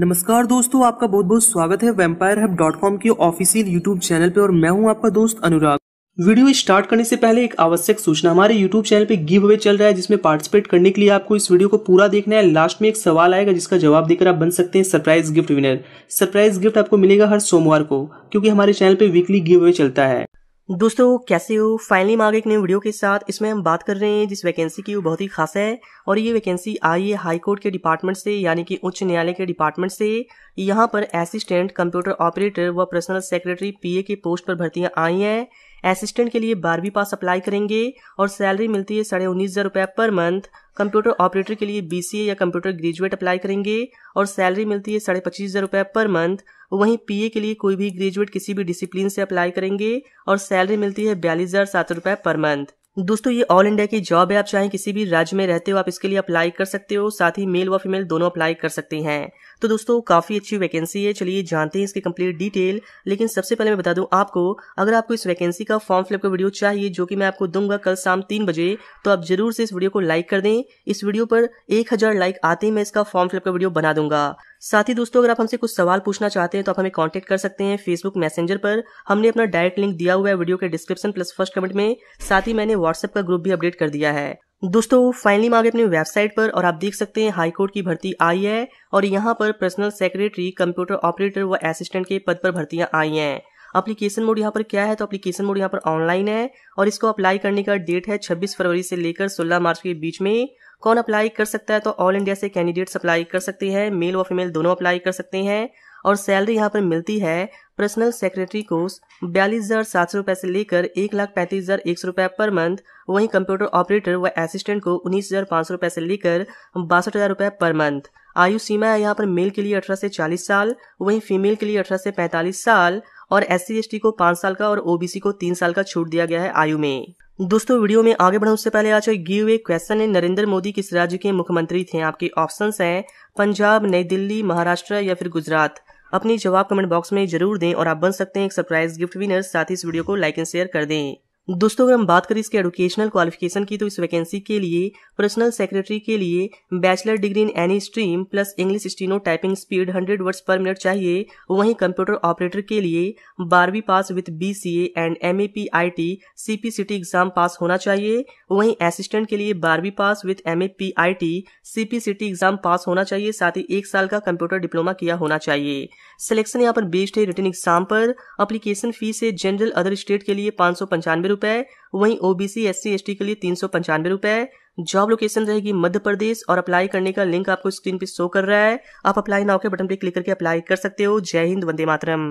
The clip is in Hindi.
नमस्कार दोस्तों आपका बहुत बहुत स्वागत है वेम्पायर हब डॉट कॉम के ऑफिसियल यूट्यूब चैनल पे और मैं हूं आपका दोस्त अनुराग वीडियो स्टार्ट करने से पहले एक आवश्यक सूचना हमारे यूट्यूब चैनल पे गिव अवे चल रहा है जिसमें पार्टिसिपेट करने के लिए आपको इस वीडियो को पूरा देखना है लास्ट में एक सवाल आएगा जिसका जवाब देकर आप बन सकते हैं surprise gift winner surprise gift आपको मिलेगा हर सोमवार को क्योंकि हमारे चैनल पे वीकली गिव अवे चलता है दोस्तों कैसे हो फाइनली मांगे एक नए वीडियो के साथ इसमें हम बात कर रहे हैं जिस वैकेंसी की वो बहुत ही खास है और ये वैकेंसी आई है हाईकोर्ट के डिपार्टमेंट से यानी कि उच्च न्यायालय के डिपार्टमेंट से यहाँ पर असिस्टेंट कंप्यूटर ऑपरेटर व पर्सनल सेक्रेटरी पीए की पोस्ट पर भर्तियां आई हैं असिस्टेंट के लिए बारहवीं पास अप्लाई करेंगे और सैलरी मिलती है साढ़े उन्नीस हज़ार रुपये पर मंथ कंप्यूटर ऑपरेटर के लिए बीसीए या कंप्यूटर ग्रेजुएट अप्लाई करेंगे और सैलरी मिलती है साढ़े पच्चीस हज़ार रुपये पर मंथ वहीं पीए के लिए कोई भी ग्रेजुएट किसी भी डिसिप्लिन से अप्लाई करेंगे और सैलरी मिलती है बयालीस हज़ार सात रुपये पर मंथ दोस्तों ये ऑल इंडिया की जॉब है आप चाहे किसी भी राज्य में रहते हो आप इसके लिए अप्लाई कर सकते हो साथ ही मेल व फीमेल दोनों अप्लाई कर सकते हैं तो दोस्तों काफी अच्छी वैकेंसी है चलिए जानते हैं इसकी कंप्लीट डिटेल लेकिन सबसे पहले मैं बता दूं आपको अगर आपको इस वैकेंसी का फॉर्म फिलअप का वीडियो चाहिए जो कि मैं आपको दूंगा कल शाम तीन बजे तो आप जरूर से इस वीडियो को लाइक कर दें इस वीडियो पर एक हजार लाइक आते ही मैं इसका फॉर्म फिलअप का वीडियो बना दूंगा साथ ही दोस्तों अगर आप हमसे कुछ सवाल पूछना चाहते हैं तो आप हमें कॉन्टेक्ट कर सकते हैं फेसबुक मैसेंजर पर हमने अपना डायरेक्ट लिंक दिया हुआ है वीडियो के डिस्क्रिप्शन प्लस फर्स्ट कमेंट में साथ ही मैंने व्हाट्सएप का ग्रुप भी अपडेट कर दिया है दोस्तों फाइनली मांगे अपनी वेबसाइट पर और आप देख सकते हैं हाईकोर्ट की भर्ती आई है और यहाँ पर पर्सनल सेक्रेटरी कंप्यूटर ऑपरेटर व असिस्टेंट के पद पर भर्तियां आई हैं अप्लीकेशन मोड यहाँ पर क्या है तो अप्लीकेशन मोड यहाँ पर ऑनलाइन है और इसको अप्लाई करने का डेट है 26 फरवरी से लेकर 16 मार्च के बीच में कौन अप्लाई कर सकता है तो ऑल इंडिया से कैंडिडेट्स अप्लाई कर सकती है मेल व फीमेल दोनों अप्लाई कर सकते हैं और सैलरी यहाँ पर मिलती है पर्सनल सेक्रेटरी को बयालीस हजार सात सौ रुपए से लेकर एक लाख पैंतीस हजार एक सौ रुपए पर मंथ वहीं कंप्यूटर ऑपरेटर व असिस्टेंट को उन्नीस हजार पाँच सौ रुपए से लेकर बासठ हजार रुपए पर मंथ आयु सीमा है यहाँ पर मेल के लिए अठारह से चालीस साल वहीं फीमेल के लिए अठारह से पैंतालीस साल और एस सी को पांच साल का और ओबीसी को तीन साल का छूट दिया गया है आयु में दोस्तों वीडियो में आगे बढ़े उससे पहले आज गिव ए क्वेश्चन है नरेंद्र मोदी किस राज्य के मुख्यमंत्री थे आपके ऑप्शन है पंजाब नई दिल्ली महाराष्ट्र या फिर गुजरात अपनी जवाब कमेंट बॉक्स में जरूर दें और आप बन सकते हैं एक सरप्राइज गिफ्ट विनर साथ ही इस वीडियो को लाइक एंड शेयर कर दें दोस्तों अगर हम बात करें इसके एडुकेशनल क्वालिफिकेशन की तो इस वैकेंसी के लिए पर्सनल सेक्रेटरी के लिए bachelor degree in any stream plus English steno typing speed 100 words per minute चाहिए वहीं कंप्यूटर ऑपरेटर के लिए बारहवीं pass with B C and M A P I T C P C T exam pass होना चाहिए वहीं असिस्टेंट के लिए बारहवीं pass with M A P I T C P C T exam pass होना चाहिए साथ ही एक साल का कंप्यूटर डिप्लोमा किया होना चाहिए सिलेक्शन यहाँ पर बेस्ड है रिटर्न एग्जाम पर अप्लीकेशन फीस है जनरल अदर स्टेट के लिए पाँच सौ पंचानवे रुपये वहीं ओबीसी एस टी के लिए तीन सौ पंचानवे रुपये जॉब लोकेशन रहेगी मध्य प्रदेश और अप्लाई करने का लिंक आपको स्क्रीन पे शो कर रहा है आप अप्लाई नाउ के बटन पे क्लिक करके अप्लाई कर सकते हो जय हिंद वंदे मातरम